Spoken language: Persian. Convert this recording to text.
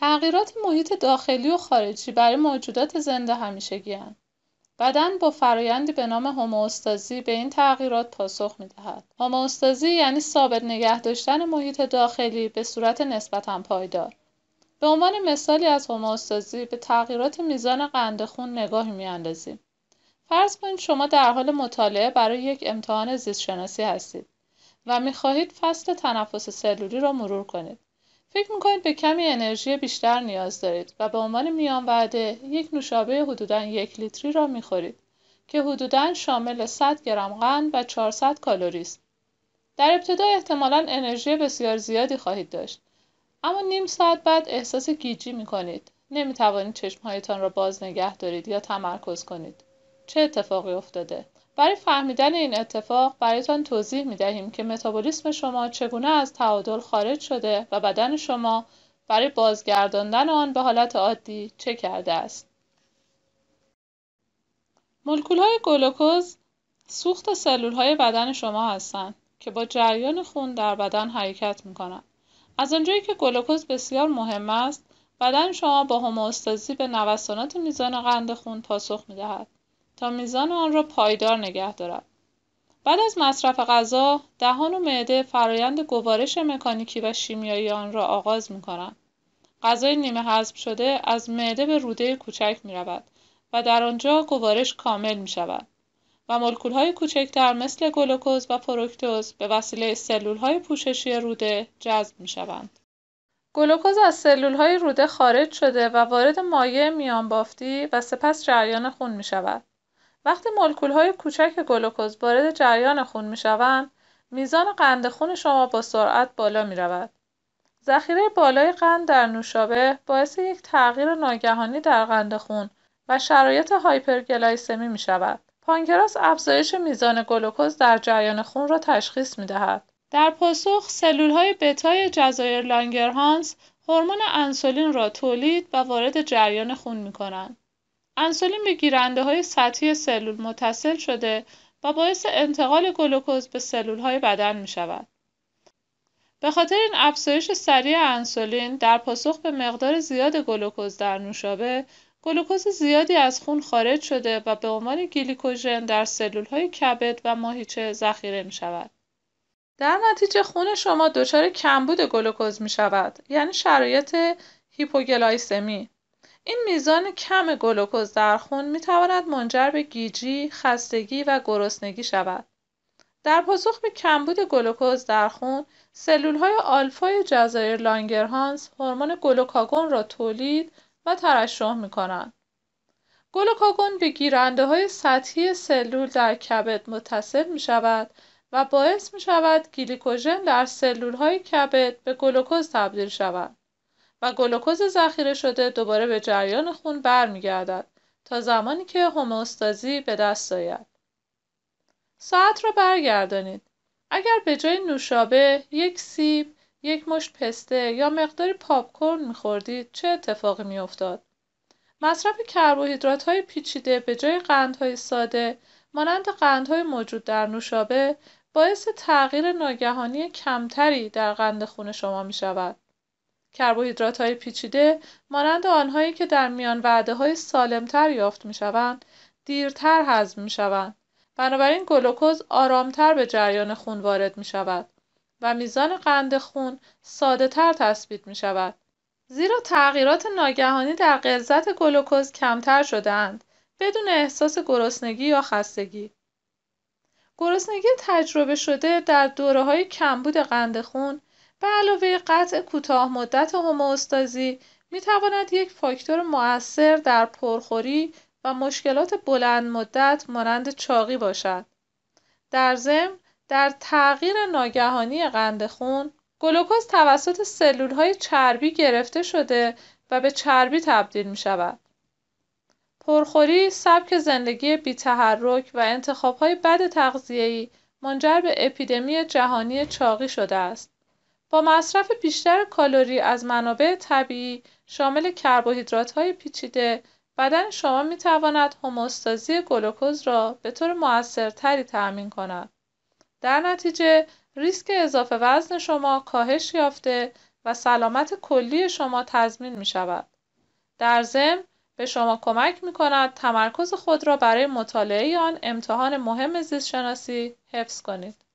تغییرات محیط داخلی و خارجی برای موجودات زنده گیان. بدن با فرایندی به نام هوموستازی به این تغییرات پاسخ می دهد. هوموستازی یعنی ثابت نگه داشتن محیط داخلی به صورت نسبتا پایدار. به عنوان مثالی از هوموستازی به تغییرات میزان قند خون نگاهی اندازیم. فرض کنید شما در حال مطالعه برای یک امتحان زیستشناسی هستید و خواهید فصل تنفس سلولی را مرور کنید. فکر میکنید به کمی انرژی بیشتر نیاز دارید و به عنوان میان وعده یک نوشابه حدودا یک لیتری را میخورید که حدودا شامل 100 گرم قند و 400 کالری است. در ابتدا احتمالا انرژی بسیار زیادی خواهید داشت اما نیم ساعت بعد احساس گیجی میکنید. نمیتوانید چشمهایتان را باز نگه دارید یا تمرکز کنید. چه اتفاقی افتاده؟ برای فهمیدن این اتفاق برایتان توضیح می دهیم که متابولیسم شما چگونه از تعادل خارج شده و بدن شما برای بازگرداندن آن به حالت عادی چه کرده است. مولکول های گلوکوز سوخت سلول های بدن شما هستند که با جریان خون در بدن حرکت می کنند. از آنجایی که گلوکوز بسیار مهم است، بدن شما با هموستازی به نوسانات میزان قند خون پاسخ می دهد. تا میزان آن را پایدار نگه دارد بعد از مصرف غذا دهان و معده فرایند گوارش مکانیکی و شیمیایی آن را آغاز می کنند غذای نیمه حذف شده از معده به روده کوچک می رود و در آنجا گوارش کامل می شود و مولکول های کوچکتر مثل گلوکوز و فروکتوز به وسیله سلول های پوششی روده جذب می شوند. گلوکوز از سلول های روده خارج شده و وارد مایع میان بافتی و سپس جریان خون می شود. وقتی های کوچک گلوکوز وارد جریان خون شوند میزان قند خون شما با سرعت بالا رود. ذخیره بالای قند در نوشابه باعث یک تغییر ناگهانی در قند خون و شرایط هایپرگلایسمی می شود. پانکراس افزایش میزان گلوکوز در جریان خون را تشخیص می دهد. در پاسخ سلول های بتای جزایر لانگرهانس هورمون انسولین را تولید و وارد جریان خون می کنند. انسولین به های سطحی سلول متصل شده و باعث انتقال گلوکوز به های بدن شود. به خاطر این افزایش سریع انسولین در پاسخ به مقدار زیاد گلوکوز در نوشابه، گلوکوز زیادی از خون خارج شده و به عنوان گلیکوژن در های کبد و ماهیچه ذخیره شود. در نتیجه خون شما دچار کمبود گلوکوز می شود یعنی شرایط هیپوگلایسمی این میزان کم گلوکوز در خون می تواند منجر به گیجی، خستگی و گرسنگی شود. در پاسخ به کمبود گلوکوز در خون، سلول های آلفای جزایر لانگرهانس هورمون گلوکاگون را تولید و ترشح می کنند. گلوکاگون به گیرنده های سطحی سلول در کبد متصل می شود و باعث می شود گلیکوژن در سلول های کبد به گلوکوز تبدیل شود. و گلوکوز ذخیره شده دوباره به جریان خون برمیگردد تا زمانی که هموستازی به دست آید ساعت را برگردانید اگر به جای نوشابه یک سیب یک مشت پسته یا مقداری پاپکورن میخوردید چه اتفاقی میافتاد مصرف کربوهیدرات های پیچیده به جای قندهای ساده مانند قندهای موجود در نوشابه باعث تغییر ناگهانی کمتری در قند خون شما می شود. کربوهیدرات های پیچیده مانند آنهایی که در میان وعده های سالمتر یافت می شوند دیرتر هضم می شوند. بنابراین گلوکوز آرامتر به جریان خون وارد می شود و میزان قند خون ساده تر تثبیت می شود. زیرا تغییرات ناگهانی در غلظت گلوکوز کمتر شدهاند بدون احساس گرسنگی یا خستگی. گرسنگی تجربه شده در دوره های کمبود قند خون علاوه قطع کوتاهمدت می میتواند یک فاکتور مؤثر در پرخوری و مشکلات بلندمدت مانند چاقی باشد در ضمن در تغییر ناگهانی قند خون گلوکز توسط سلولهای چربی گرفته شده و به چربی تبدیل می شود. پرخوری سبک زندگی بی و انتخابهای بد تغذیه‌ای منجر به اپیدمی جهانی چاقی شده است. با مصرف بیشتر کالری از منابع طبیعی شامل کربوهیدرات‌های پیچیده، بدن شما می‌تواند هموستازی گلوکوز را به طور موثرتری تأمین کند. در نتیجه، ریسک اضافه وزن شما کاهش یافته و سلامت کلی شما تضمین شود. در ضمن، به شما کمک کند تمرکز خود را برای مطالعه آن امتحان مهم زیستشناسی حفظ کنید.